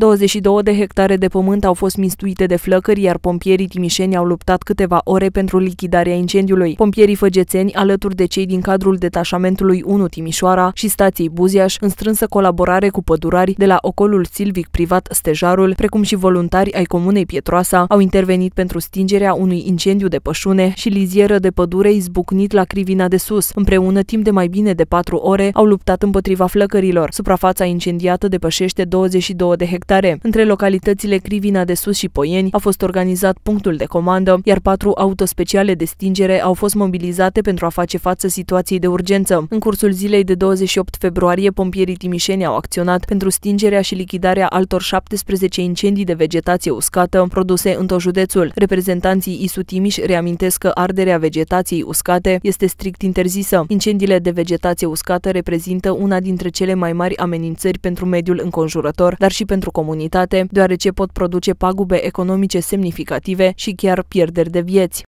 22 de hectare de pământ au fost mistuite de flăcări, iar pompierii timișeni au luptat câteva ore pentru lichidarea incendiului. Pompierii făgețeni, alături de cei din cadrul detașamentului 1 Timișoara și stației Buziaș, în strânsă colaborare cu pădurari de la ocolul silvic privat Stejarul, precum și voluntari ai Comunei Pietroasa, au intervenit pentru stingerea unui incendiu de pășune și lizieră de pădure izbucnit la Crivina de Sus. Împreună, timp de mai bine de 4 ore, au luptat împotriva flăcărilor. Suprafața incendiată depășește 22 de hectare hectare. Între localitățile Crivina de Sus și Poieni a fost organizat punctul de comandă, iar patru autospeciale de stingere au fost mobilizate pentru a face față situației de urgență. În cursul zilei de 28 februarie, pompierii timișeni au acționat pentru stingerea și lichidarea altor 17 incendii de vegetație uscată produse în tot județul. Reprezentanții ISU Timiș reamintesc că arderea vegetației uscate este strict interzisă. Incendiile de vegetație uscată reprezintă una dintre cele mai mari amenințări pentru mediul înconjurător, dar și pentru pentru comunitate, deoarece pot produce pagube economice semnificative și chiar pierderi de vieți.